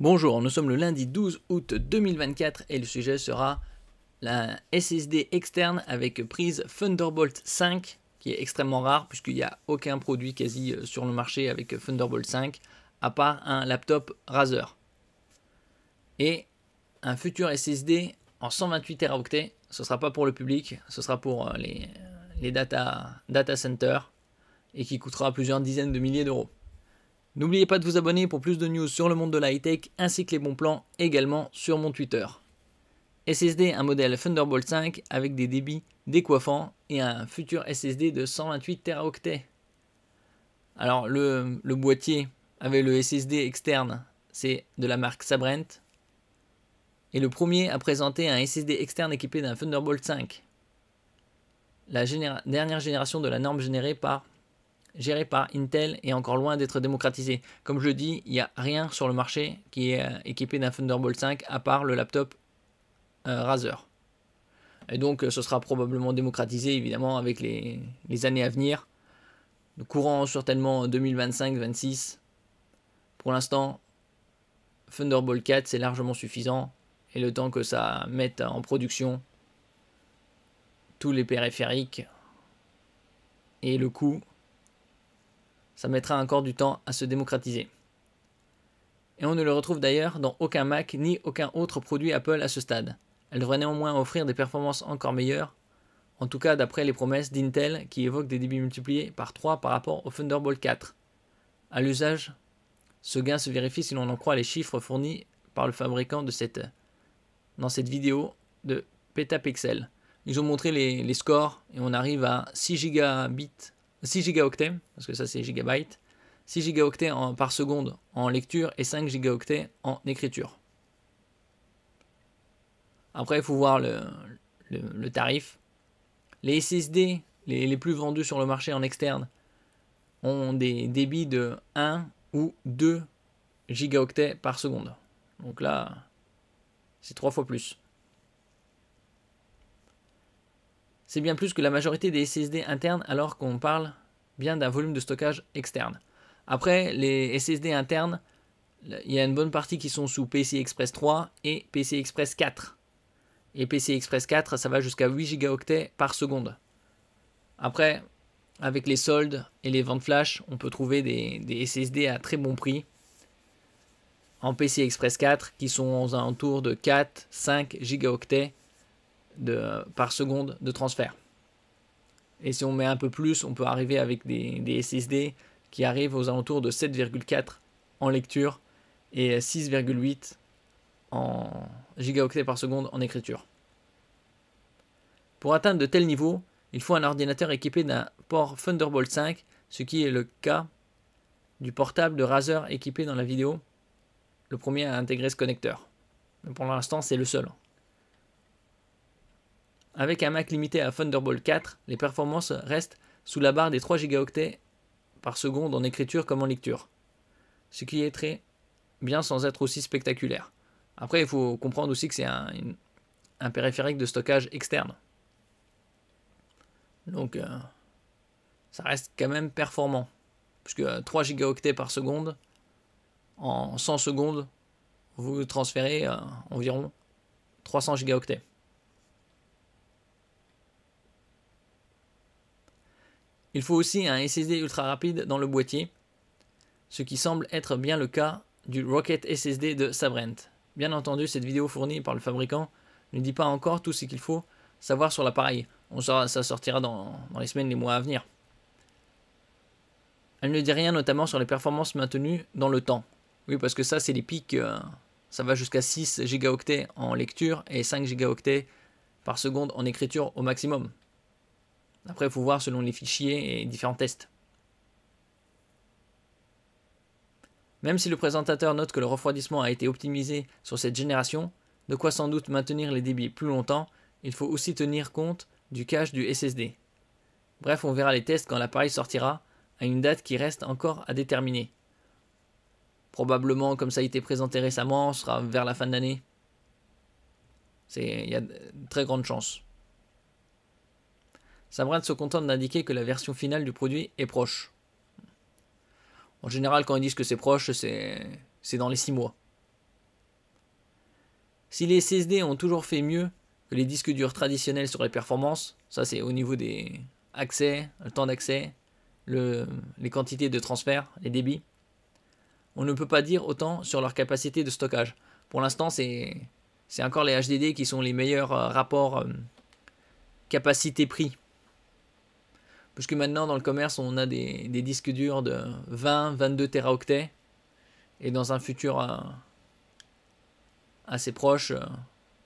Bonjour, nous sommes le lundi 12 août 2024 et le sujet sera la SSD externe avec prise Thunderbolt 5 qui est extrêmement rare puisqu'il n'y a aucun produit quasi euh, sur le marché avec Thunderbolt 5 à part un laptop Razer. Et un futur SSD en 128 Teraoctets, ce ne sera pas pour le public, ce sera pour euh, les, les data, data centers et qui coûtera plusieurs dizaines de milliers d'euros. N'oubliez pas de vous abonner pour plus de news sur le monde de la high-tech ainsi que les bons plans également sur mon Twitter. SSD, un modèle Thunderbolt 5 avec des débits décoiffants et un futur SSD de 128 Teraoctets. Alors le, boîtier avait le SSD externe, c'est de la marque Sabrent. Et le premier à présenté un SSD externe équipé d'un Thunderbolt 5. La dernière génération de la norme générée par géré par Intel et encore loin d'être démocratisé. Comme je le dis, il n'y a rien sur le marché qui est euh, équipé d'un Thunderbolt 5 à part le laptop euh, Razer. Et donc euh, ce sera probablement démocratisé évidemment avec les, années à venir. courant certainement 2025-26. Pour l'instant, Thunderbolt 4 c'est largement suffisant. Et le temps que ça mette en production tous les périphériques et le coût ça mettra encore du temps à se démocratiser. Et on ne le retrouve d'ailleurs dans aucun Mac ni aucun autre produit Apple à ce stade. Elle devrait néanmoins offrir des performances encore meilleures, en tout cas d'après les promesses d'Intel qui évoquent des débits multipliés par 3 par rapport au Thunderbolt 4. À l'usage, ce gain se vérifie si l'on en croit les chiffres fournis par le fabricant de cette, dans cette vidéo de Petapixel. Ils ont montré les, les scores et on arrive à 6 gigabits 6 gigaoctets, parce que ça c'est gigabyte, 6 gigaoctets en, par seconde en lecture et 5 gigaoctets en écriture. Après, il faut voir le, tarif. Les SSD, les, les, plus vendus sur le marché en externe, ont des débits de 1 ou 2 gigaoctets par seconde. Donc là, c'est 3 fois plus. C'est bien plus que la majorité des SSD internes alors qu'on parle bien d'un volume de stockage externe. Après, les SSD internes, il y a une bonne partie qui sont sous PC Express 3 et PC Express 4. Et PC Express 4, ça va jusqu'à 8 gigaoctets par seconde. Après, avec les soldes et les ventes flash, on peut trouver des, SSD à très bon prix en PC Express 4 qui sont aux alentours de 4-5 gigaoctets par seconde de transfert. Et si on met un peu plus, on peut arriver avec des, des SSD qui arrivent aux alentours de 7,4 en lecture et 6,8 en gigaoctets par seconde en écriture. Pour atteindre de tels niveaux, il faut un ordinateur équipé d'un port Thunderbolt 5, ce qui est le cas du portable de Razer équipé dans la vidéo, le premier à intégrer ce connecteur. Mais pour l'instant, c'est le seul. Avec un Mac limité à Thunderbolt 4, les performances restent sous la barre des 3 Go par seconde en écriture comme en lecture. Ce qui est très bien sans être aussi spectaculaire. Après, il faut comprendre aussi que c'est un, périphérique de stockage externe. Donc, euh, ça reste quand même performant. Puisque 3 Go par seconde, en 100 secondes, vous transférez euh, environ 300 Go. Il faut aussi un SSD ultra rapide dans le boîtier, ce qui semble être bien le cas du Rocket SSD de Sabrent. Bien entendu, cette vidéo fournie par le fabricant ne dit pas encore tout ce qu'il faut savoir sur l'appareil. On saura, ça sortira dans, les semaines, les mois à venir. Elle ne dit rien notamment sur les performances maintenues dans le temps. Oui, parce que ça, c'est les pics. Euh, ça va jusqu'à 6 gigaoctets en lecture et 5 gigaoctets par seconde en écriture au maximum. Après, il faut voir selon les fichiers et différents tests. Même si le présentateur note que le refroidissement a été optimisé sur cette génération, de quoi sans doute maintenir les débits plus longtemps, il faut aussi tenir compte du cache du SSD. Bref, on verra les tests quand l'appareil sortira, à une date qui reste encore à déterminer. Probablement, comme ça a été présenté récemment, sera vers la fin de l'année. Il y a de très grandes chances. Samran se contente d'indiquer que la version finale du produit est proche. En général, quand ils disent que c'est proche, c'est dans les 6 mois. Si les SSD ont toujours fait mieux que les disques durs traditionnels sur les performances, ça c'est au niveau des accès, le temps d'accès, les quantités de transfert, les débits, on ne peut pas dire autant sur leur capacité de stockage. Pour l'instant, c'est encore les HDD qui sont les meilleurs euh, rapports euh, capacité-prix Puisque maintenant, dans le commerce, on a des, disques durs de 20, 22 teraoctets. Et dans un futur euh, assez proche, euh,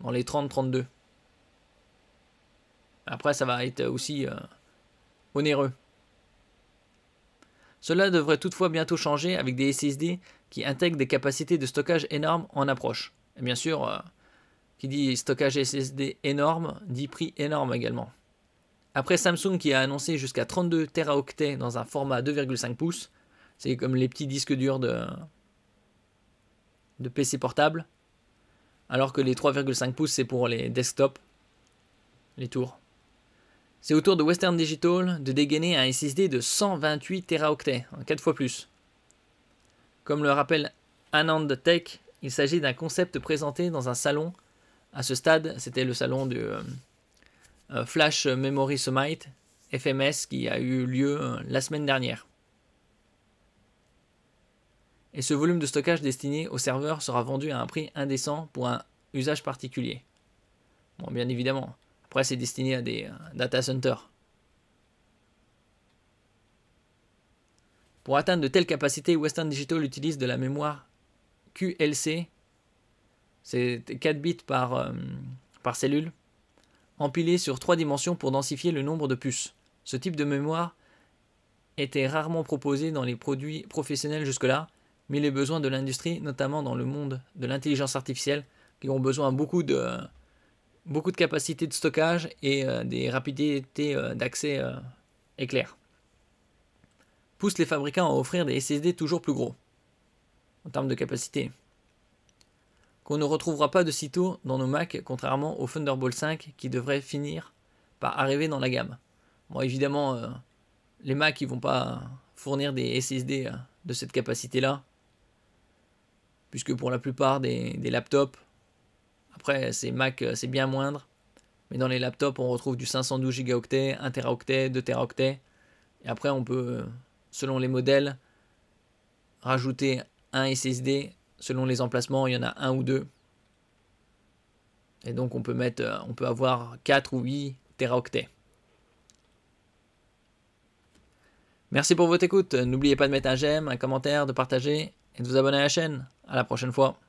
dans les 30, 32. Après, ça va être aussi euh, onéreux. Cela devrait toutefois bientôt changer avec des SSD qui intègrent des capacités de stockage énormes en approche. Et bien sûr, qui dit stockage SSD énorme dit prix énorme également. Après Samsung qui a annoncé jusqu'à 32 teraoctets dans un format 2,5 pouces, c'est comme les petits disques durs de, de PC portable, alors que les 3,5 pouces c'est pour les desktops, les tours. C'est au tour de Western Digital de dégainer un SSD de 128 teraoctets, 4 fois plus. Comme le rappelle Anand Tech, il s'agit d'un concept présenté dans un salon. À ce stade, c'était le salon de... Euh, euh, Flash Memory Summit, FMS, qui a eu lieu euh, la semaine dernière. Et ce volume de stockage destiné au serveur sera vendu à un prix indécent pour un usage particulier. Bon, bien évidemment. Après, c'est destiné à des euh, data centers. Pour atteindre de telles capacités, Western Digital utilise de la mémoire QLC, c'est 4 bits par, par cellule, Empilés sur trois dimensions pour densifier le nombre de puces. Ce type de mémoire était rarement proposé dans les produits professionnels jusque-là, mais les besoins de l'industrie, notamment dans le monde de l'intelligence artificielle, qui ont besoin beaucoup de, beaucoup de capacités de stockage et euh, des rapidités euh, d'accès euh, éclair. Pousse les fabricants à offrir des SSD toujours plus gros en termes de capacité ne retrouvera pas de sitôt dans nos Macs, contrairement au Thunderbolt 5 qui devrait finir par arriver dans la gamme. Bon, évidemment, euh, les Macs ils vont pas fournir des SSD euh, de cette capacité-là, puisque pour la plupart des, des laptops, après ces Mac euh, c'est bien moindre, mais dans les laptops on retrouve du 512 gigaoctets, 1 teraoctet, 2 teraoctets, et après on peut, selon les modèles, rajouter un SSD selon les emplacements, il y en a un ou deux. Et donc on peut mettre, euh, on peut avoir 4 ou 8 teraoctets. Merci pour votre écoute. N'oubliez pas de mettre un j'aime, un commentaire, de partager et de vous abonner à la chaîne. À la prochaine fois.